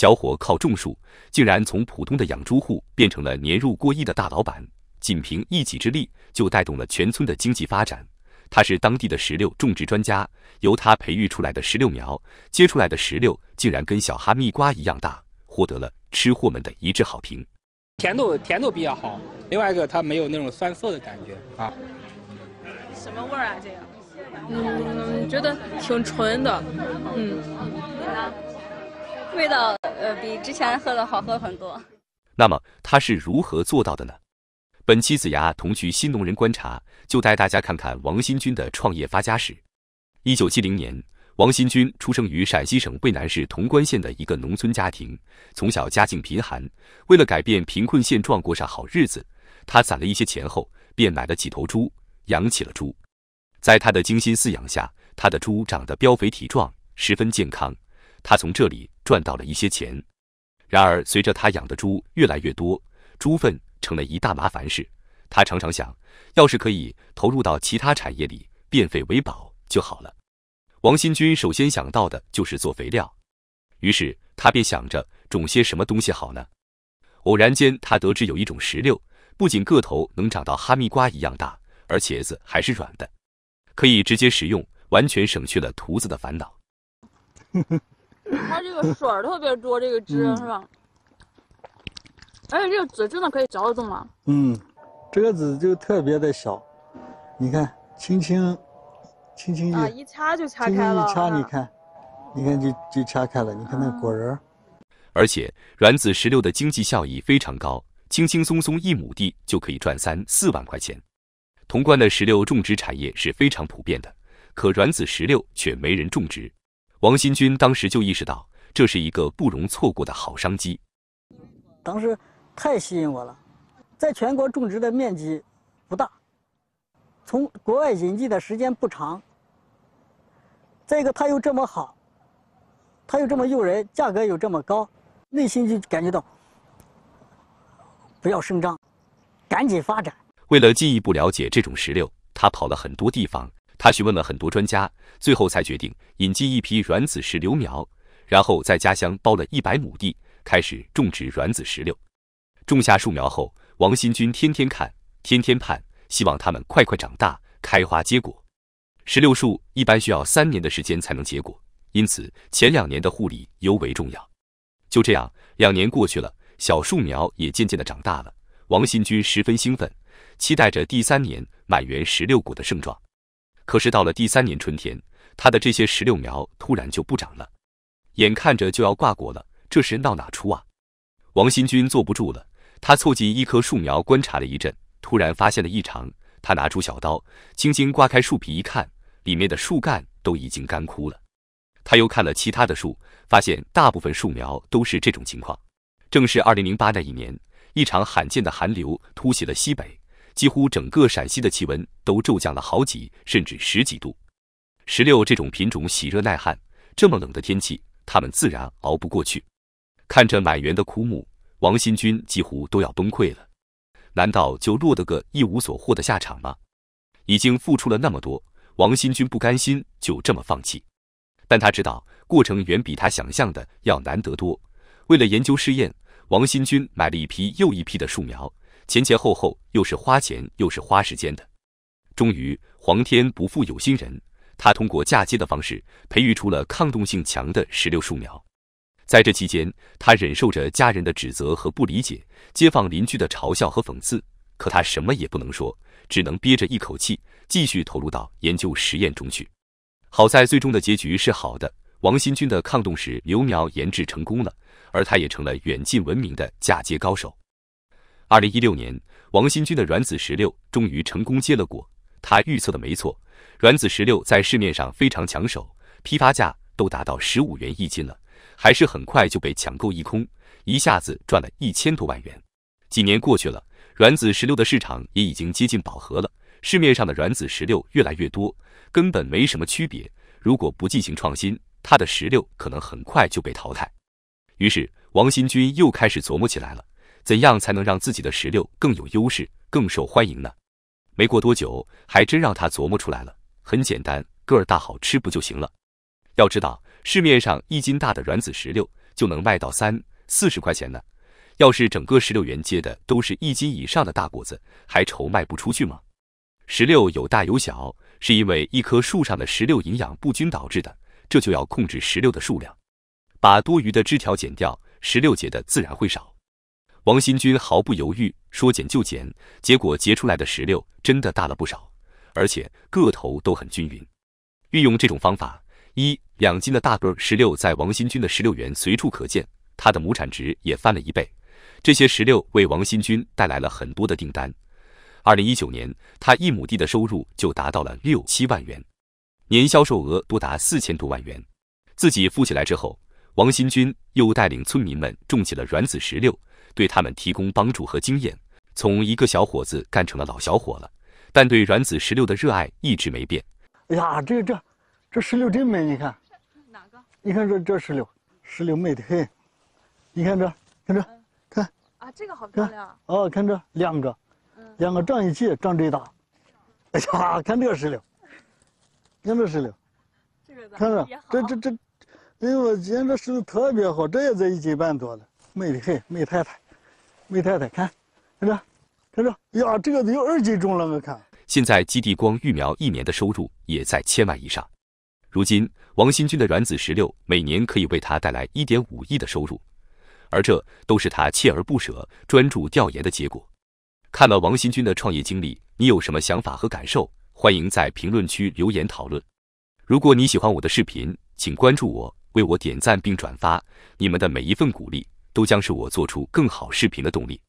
小伙靠种树，竟然从普通的养猪户变成了年入过亿的大老板，仅凭一己之力就带动了全村的经济发展。他是当地的石榴种植专家，由他培育出来的石榴苗结出来的石榴，竟然跟小哈密瓜一样大，获得了吃货们的一致好评。甜度甜度比较好，另外一个它没有那种酸涩的感觉啊。什么味儿啊？这个？嗯，觉得挺纯的，嗯。你味道呃比之前喝的好喝很多。那么他是如何做到的呢？本期子牙同去新农人观察，就带大家看看王新军的创业发家史。一九七零年，王新军出生于陕西省渭南市潼关县的一个农村家庭，从小家境贫寒。为了改变贫困现状，过上好日子，他攒了一些钱后，便买了几头猪，养起了猪。在他的精心饲养下，他的猪长得膘肥体壮，十分健康。他从这里。赚到了一些钱，然而随着他养的猪越来越多，猪粪成了一大麻烦事。他常常想，要是可以投入到其他产业里，变废为宝就好了。王新军首先想到的就是做肥料，于是他便想着种些什么东西好呢？偶然间，他得知有一种石榴，不仅个头能长到哈密瓜一样大，而且子还是软的，可以直接食用，完全省去了兔子的烦恼。它这个水儿特别多，这个汁是吧？而且这个籽真的可以嚼得动吗？嗯，这个籽就特别的小，你看，轻轻，轻轻一，一掐就掐开了。轻轻一掐，你看，你看就就掐开了。你看那果仁。而且软籽石榴的经济效益非常高，轻轻松松一亩地就可以赚三四万块钱。潼关的石榴种植产业是非常普遍的，可软籽石榴却没人种植。王新军当时就意识到，这是一个不容错过的好商机。当时太吸引我了，在全国种植的面积不大，从国外引进的时间不长，再一个它又这么好，它又这么诱人，价格又这么高，内心就感觉到不要声张，赶紧发展。为了进一步了解这种石榴，他跑了很多地方。他询问了很多专家，最后才决定引进一批软籽石榴苗，然后在家乡包了一百亩地，开始种植软籽石榴。种下树苗后，王新军天天看，天天盼，希望它们快快长大，开花结果。石榴树一般需要三年的时间才能结果，因此前两年的护理尤为重要。就这样，两年过去了，小树苗也渐渐的长大了。王新军十分兴奋，期待着第三年满园石榴果的盛状。可是到了第三年春天，他的这些石榴苗突然就不长了，眼看着就要挂果了，这是闹哪出啊？王新军坐不住了，他凑近一棵树苗观察了一阵，突然发现了异常。他拿出小刀，轻轻刮开树皮一看，里面的树干都已经干枯了。他又看了其他的树，发现大部分树苗都是这种情况。正是2008那一年，一场罕见的寒流突袭了西北。几乎整个陕西的气温都骤降了好几甚至十几度。石榴这种品种喜热耐旱，这么冷的天气，它们自然熬不过去。看着满园的枯木，王新军几乎都要崩溃了。难道就落得个一无所获的下场吗？已经付出了那么多，王新军不甘心就这么放弃。但他知道过程远比他想象的要难得多。为了研究试验，王新军买了一批又一批的树苗。前前后后又是花钱又是花时间的，终于皇天不负有心人，他通过嫁接的方式培育出了抗冻性强的石榴树苗。在这期间，他忍受着家人的指责和不理解，街坊邻居的嘲笑和讽刺，可他什么也不能说，只能憋着一口气继续投入到研究实验中去。好在最终的结局是好的，王新军的抗冻石榴苗研制成功了，而他也成了远近闻名的嫁接高手。二零一六年，王新军的软籽石榴终于成功结了果。他预测的没错，软籽石榴在市面上非常抢手，批发价都达到十五元一斤了，还是很快就被抢购一空，一下子赚了一千多万元。几年过去了，软籽石榴的市场也已经接近饱和了，市面上的软籽石榴越来越多，根本没什么区别。如果不进行创新，它的石榴可能很快就被淘汰。于是，王新军又开始琢磨起来了。怎样才能让自己的石榴更有优势、更受欢迎呢？没过多久，还真让他琢磨出来了。很简单，个儿大好吃不就行了？要知道，市面上一斤大的软籽石榴就能卖到三四十块钱呢。要是整个石榴园结的都是一斤以上的大果子，还愁卖不出去吗？石榴有大有小，是因为一棵树上的石榴营养不均导致的。这就要控制石榴的数量，把多余的枝条剪掉，石榴结的自然会少。王新军毫不犹豫说：“剪就剪。”结果结出来的石榴真的大了不少，而且个头都很均匀。运用这种方法，一两斤的大个石榴在王新军的石榴园随处可见，他的亩产值也翻了一倍。这些石榴为王新军带来了很多的订单。二零一九年，他一亩地的收入就达到了六七万元，年销售额多达四千多万元。自己富起来之后，王新军又带领村民们种起了软籽石榴。对他们提供帮助和经验，从一个小伙子干成了老小伙了，但对软籽石榴的热爱一直没变。哎呀，这这这石榴真美，你看哪个？你看这这石榴，石榴美得很。你看这，看这，看。啊，这个好看亮。哦，看这两个，两个长一起长这大。哎呀，看这个石榴，看这石榴，这个看着这这这，哎呦，今天这石榴特别好，这也在一斤半多了。美的很，美太太，美太太，看看这，看这，呀，这个得有二斤重了，我看。现在基地光育苗一年的收入也在千万以上。如今，王新军的软籽石榴每年可以为他带来一点五亿的收入，而这都是他锲而不舍、专注调研的结果。看了王新军的创业经历，你有什么想法和感受？欢迎在评论区留言讨论。如果你喜欢我的视频，请关注我，为我点赞并转发，你们的每一份鼓励。都将是我做出更好视频的动力。